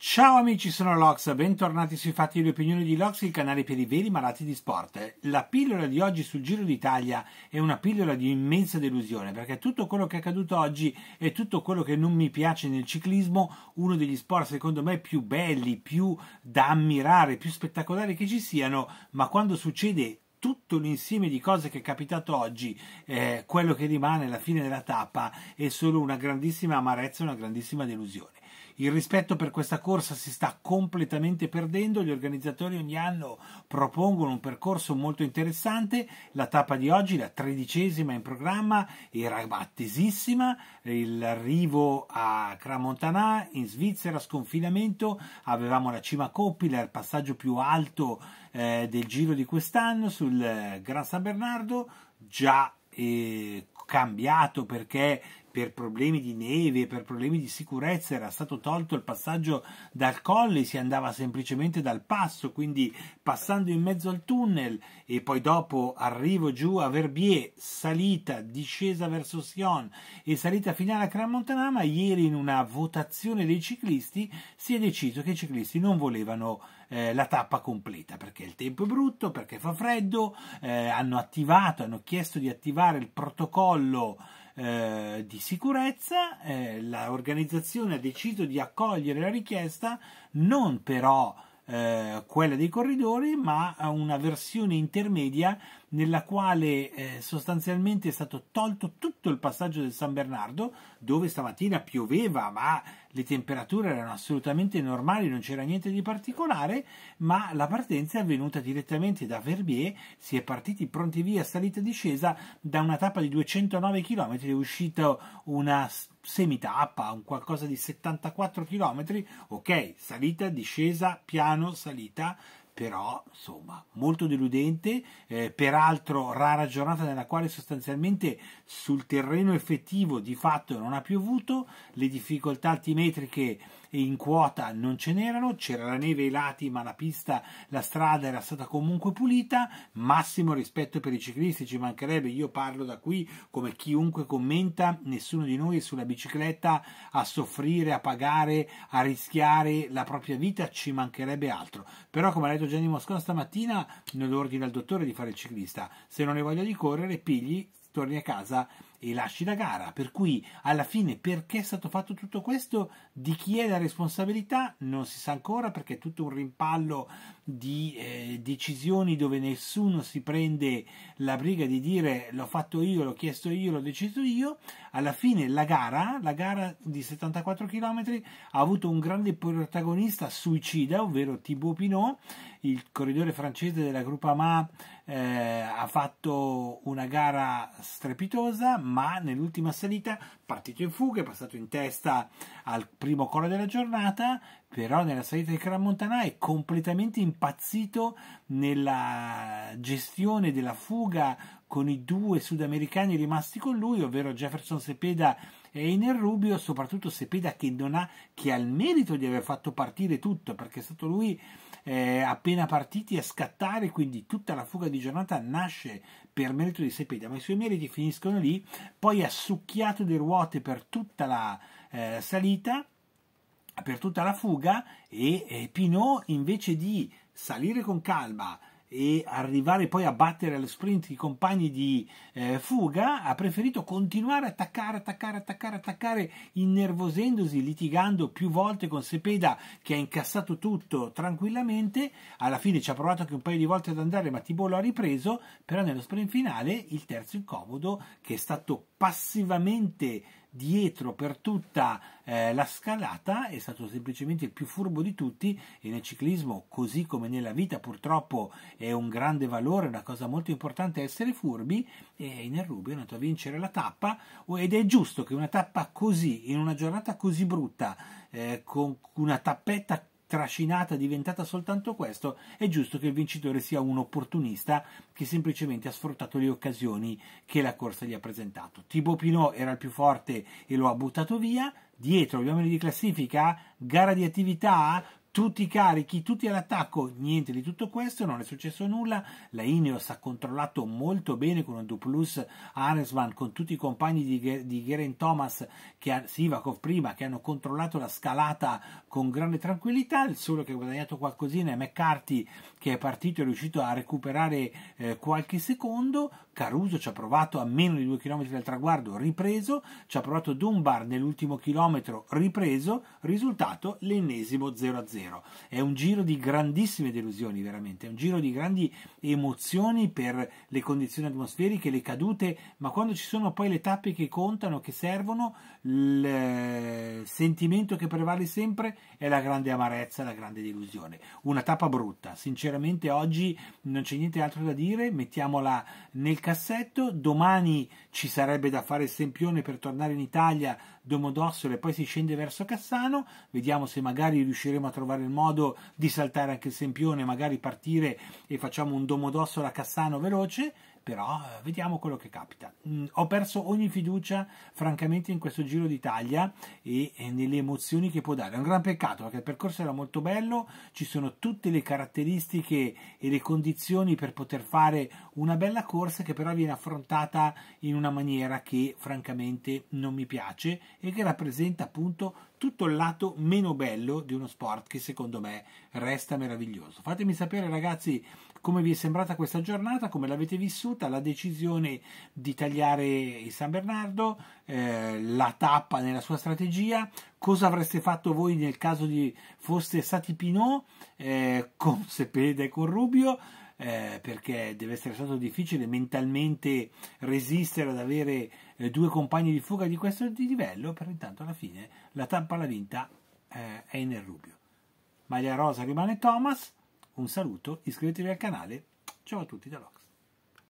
Ciao amici, sono Lox, bentornati sui fatti e le opinioni di Lox, il canale per i veri malati di sport. La pillola di oggi sul Giro d'Italia è una pillola di immensa delusione perché tutto quello che è accaduto oggi e tutto quello che non mi piace nel ciclismo, uno degli sport secondo me più belli, più da ammirare, più spettacolari che ci siano, ma quando succede tutto l'insieme di cose che è capitato oggi, eh, quello che rimane alla fine della tappa è solo una grandissima amarezza, una grandissima delusione. Il rispetto per questa corsa si sta completamente perdendo, gli organizzatori ogni anno propongono un percorso molto interessante, la tappa di oggi, la tredicesima in programma, era attesissima, l'arrivo a Cramontana in Svizzera, sconfinamento, avevamo la cima Coppila, il passaggio più alto eh, del giro di quest'anno sul Gran San Bernardo, già eh, cambiato perché per problemi di neve, per problemi di sicurezza era stato tolto il passaggio dal colle, si andava semplicemente dal passo, quindi passando in mezzo al tunnel e poi dopo arrivo giù a Verbier, salita, discesa verso Sion e salita finale a Cramontanama, ieri in una votazione dei ciclisti si è deciso che i ciclisti non volevano eh, la tappa completa perché il tempo è brutto, perché fa freddo, eh, hanno attivato, hanno chiesto di attivare il protocollo eh, di sicurezza, eh, l'organizzazione ha deciso di accogliere la richiesta, non però eh, quella dei corridori, ma una versione intermedia nella quale eh, sostanzialmente è stato tolto tutto il passaggio del San Bernardo, dove stamattina pioveva, ma le temperature erano assolutamente normali, non c'era niente di particolare, ma la partenza è avvenuta direttamente da Verbier, si è partiti pronti via, salita e discesa, da una tappa di 209 km è uscita una semitappa, un qualcosa di 74 km, ok, salita, discesa, piano, salita, però insomma molto deludente, eh, peraltro rara giornata nella quale sostanzialmente sul terreno effettivo di fatto non ha piovuto, le difficoltà altimetriche e in quota non ce n'erano, c'era la neve ai lati ma la pista, la strada era stata comunque pulita, massimo rispetto per i ciclisti, ci mancherebbe, io parlo da qui come chiunque commenta, nessuno di noi è sulla bicicletta a soffrire, a pagare, a rischiare la propria vita, ci mancherebbe altro, però come ha detto Gianni Moscon stamattina, non ordina al dottore di fare il ciclista, se non ne voglia di correre, pigli, torni a casa e lasci la gara. Per cui alla fine perché è stato fatto tutto questo? Di chi è la responsabilità? Non si sa ancora perché è tutto un rimpallo di eh, decisioni dove nessuno si prende la briga di dire l'ho fatto io, l'ho chiesto io, l'ho deciso io. Alla fine la gara, la gara di 74 km ha avuto un grande protagonista suicida, ovvero Thibaut Pinot, il corridore francese della Gruppa Ma eh, ha fatto una gara strepitosa, ma nell'ultima salita partito in fuga, è passato in testa al primo coro della giornata, però nella salita di Caramontana è completamente impazzito nella gestione della fuga con i due sudamericani rimasti con lui, ovvero Jefferson Sepeda e Iner Rubio, soprattutto Sepeda che, non ha, che ha il merito di aver fatto partire tutto, perché è stato lui eh, appena partiti a scattare, quindi tutta la fuga di giornata nasce per merito di Sepeda, ma i suoi meriti finiscono lì, poi ha succhiato di ruote per tutta la eh, salita, per tutta la fuga e eh, Pinot invece di salire con calma, e arrivare poi a battere allo sprint i compagni di eh, fuga, ha preferito continuare a attaccare, attaccare, attaccare, attaccare, innervosendosi, litigando più volte con Sepeda che ha incassato tutto tranquillamente. Alla fine ci ha provato anche un paio di volte ad andare, ma Tibolo ha ripreso, però nello sprint finale il terzo incomodo che è stato passivamente dietro per tutta eh, la scalata, è stato semplicemente il più furbo di tutti e nel ciclismo, così come nella vita purtroppo è un grande valore, una cosa molto importante essere furbi e nel Rubio è andato a vincere la tappa ed è giusto che una tappa così, in una giornata così brutta, eh, con una tappetta così, trascinata diventata soltanto questo, è giusto che il vincitore sia un opportunista che semplicemente ha sfruttato le occasioni che la corsa gli ha presentato. Thibaut Pinot era il più forte e lo ha buttato via, dietro gli uomini di classifica, gara di attività, tutti carichi, tutti all'attacco, niente di tutto questo, non è successo nulla, la Ineos ha controllato molto bene con un Duplus Aresman, con tutti i compagni di, di Geraint Thomas, che ha, Sivakov prima, che hanno controllato la scalata con grande tranquillità, il solo che ha guadagnato qualcosina è McCarthy che è partito e è riuscito a recuperare eh, qualche secondo, Caruso ci ha provato a meno di due chilometri dal traguardo, ripreso, ci ha provato Dunbar nell'ultimo chilometro, ripreso, risultato l'ennesimo 0-0. 0. È un giro di grandissime delusioni, veramente, è un giro di grandi emozioni per le condizioni atmosferiche, le cadute, ma quando ci sono poi le tappe che contano, che servono, il eh, sentimento che prevale sempre è la grande amarezza, la grande delusione. Una tappa brutta, sinceramente oggi non c'è niente altro da dire, mettiamola nel cassetto, domani ci sarebbe da fare il sempione per tornare in Italia, Domodossola e poi si scende verso Cassano, vediamo se magari riusciremo a trovare trovare il modo di saltare anche il sempione, magari partire e facciamo un domodossola Cassano veloce però eh, vediamo quello che capita. Mm, ho perso ogni fiducia, francamente, in questo Giro d'Italia e, nelle emozioni che può dare. È un gran peccato perché il percorso era molto bello, ci sono tutte le caratteristiche e le condizioni per poter fare una bella corsa che però viene affrontata in una maniera che francamente non mi piace e che rappresenta appunto tutto il lato meno bello di uno sport che secondo me resta meraviglioso. Fatemi sapere ragazzi come vi è sembrata questa giornata, come l'avete vissuta avvenuta la decisione di tagliare il San Bernardo, eh, la tappa nella sua strategia, cosa avreste fatto voi nel caso di foste stati Pinot eh, con Sepeda e con Rubio, eh, perché deve essere stato difficile mentalmente resistere ad avere eh, due compagni di fuga di questo livello, però intanto alla fine la tappa l'ha vinta è eh, nel Rubio. Maglia Rosa rimane Thomas, un saluto, iscrivetevi al canale, ciao a tutti da Loc.